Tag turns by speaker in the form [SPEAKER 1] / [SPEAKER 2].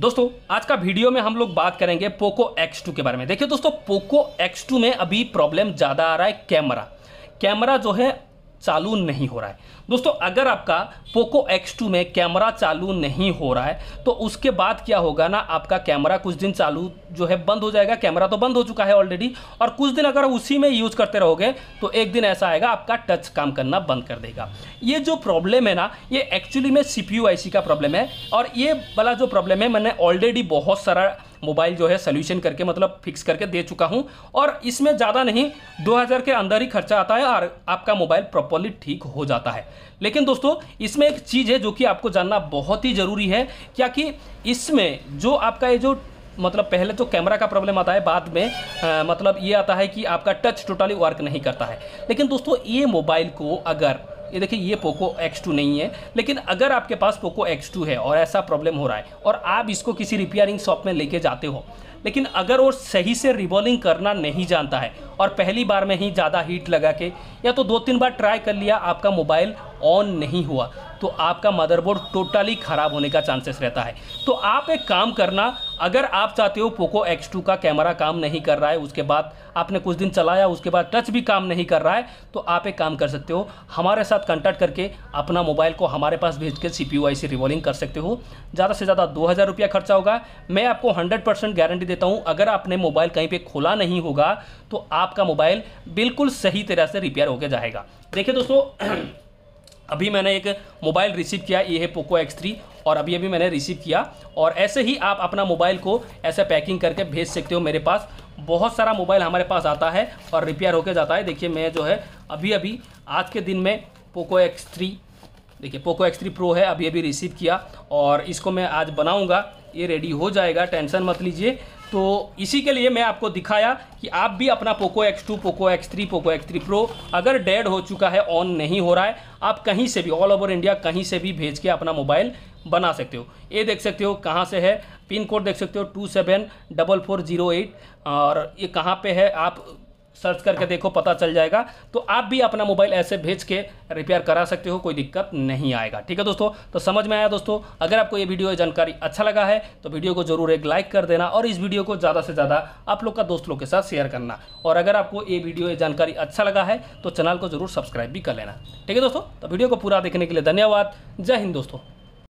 [SPEAKER 1] दोस्तों आज का वीडियो में हम लोग बात करेंगे पोको X2 के बारे में देखिए दोस्तों पोको X2 में अभी प्रॉब्लम ज़्यादा आ रहा है कैमरा कैमरा जो है चालू नहीं हो रहा है दोस्तों अगर आपका पोको X2 में कैमरा चालू नहीं हो रहा है तो उसके बाद क्या होगा ना आपका कैमरा कुछ दिन चालू जो है बंद हो जाएगा कैमरा तो बंद हो चुका है ऑलरेडी और कुछ दिन अगर उसी में यूज़ करते रहोगे तो एक दिन ऐसा आएगा आपका टच काम करना बंद कर देगा ये जो प्रॉब्लम है ना ये एक्चुअली में सी पी का प्रॉब्लम है और ये वाला जो प्रॉब्लम है मैंने ऑलरेडी बहुत सारा मोबाइल जो है सोल्यूशन करके मतलब फिक्स करके दे चुका हूँ और इसमें ज़्यादा नहीं दो के अंदर ही खर्चा आता है और आपका मोबाइल प्रॉपरली ठीक हो जाता है लेकिन दोस्तों इसमें एक चीज़ है जो कि आपको जानना बहुत ही ज़रूरी है क्या कि इसमें जो आपका ये जो मतलब पहले तो कैमरा का प्रॉब्लम आता है बाद में आ, मतलब ये आता है कि आपका टच टोटली वर्क नहीं करता है लेकिन दोस्तों ये मोबाइल को अगर ये देखिए ये पोको X2 नहीं है लेकिन अगर आपके पास पोको X2 है और ऐसा प्रॉब्लम हो रहा है और आप इसको किसी रिपेयरिंग शॉप में लेके जाते हो लेकिन अगर वो सही से रिबॉलिंग करना नहीं जानता है और पहली बार में ही ज़्यादा हीट लगा के या तो दो तीन बार ट्राई कर लिया आपका मोबाइल ऑन नहीं हुआ तो आपका मदरबोर्ड टोटली ख़राब होने का चांसेस रहता है तो आप एक काम करना अगर आप चाहते हो पोको X2 का कैमरा काम नहीं कर रहा है उसके बाद आपने कुछ दिन चलाया उसके बाद टच भी काम नहीं कर रहा है तो आप एक काम कर सकते हो हमारे साथ कॉन्टैक्ट करके अपना मोबाइल को हमारे पास भेज के सी पी से कर सकते हो ज़्यादा से ज़्यादा दो हज़ार रुपया खर्चा होगा मैं आपको हंड्रेड परसेंट गारंटी देता हूँ अगर आपने मोबाइल कहीं पर खोला नहीं होगा तो आपका मोबाइल बिल्कुल सही तरह से रिपेयर होकर जाएगा देखिए दोस्तों अभी मैंने एक मोबाइल रिसीव किया ये है पोको एक्स थ्री और अभी अभी मैंने रिसीव किया और ऐसे ही आप अपना मोबाइल को ऐसे पैकिंग करके भेज सकते हो मेरे पास बहुत सारा मोबाइल हमारे पास आता है और रिपेयर होकर जाता है देखिए मैं जो है अभी अभी आज के दिन में पोको एक्स थ्री देखिए पोको एक्स थ्री प्रो है अभी अभी रिसीव किया और इसको मैं आज बनाऊँगा ये रेडी हो जाएगा टेंशन मत लीजिए तो इसी के लिए मैं आपको दिखाया कि आप भी अपना Poco X2, Poco X3, Poco X3 Pro अगर डेड हो चुका है ऑन नहीं हो रहा है आप कहीं से भी ऑल ओवर इंडिया कहीं से भी भेज के अपना मोबाइल बना सकते हो ये देख सकते हो कहाँ से है पिन कोड देख सकते हो two seven double four zero eight और ये कहाँ पे है आप सर्च करके देखो पता चल जाएगा तो आप भी अपना मोबाइल ऐसे भेज के रिपेयर करा सकते हो कोई दिक्कत नहीं आएगा ठीक है दोस्तों तो समझ में आया दोस्तों अगर आपको ये वीडियो जानकारी अच्छा लगा है तो वीडियो को जरूर एक लाइक कर देना और इस वीडियो को ज़्यादा से ज़्यादा आप लोग का दोस्त लोग के साथ शेयर करना और अगर आपको ये वीडियो जानकारी अच्छा लगा है तो चैनल को जरूर सब्सक्राइब भी कर लेना ठीक है दोस्तों तो वीडियो को पूरा देखने के लिए धन्यवाद जय हिंद दोस्तों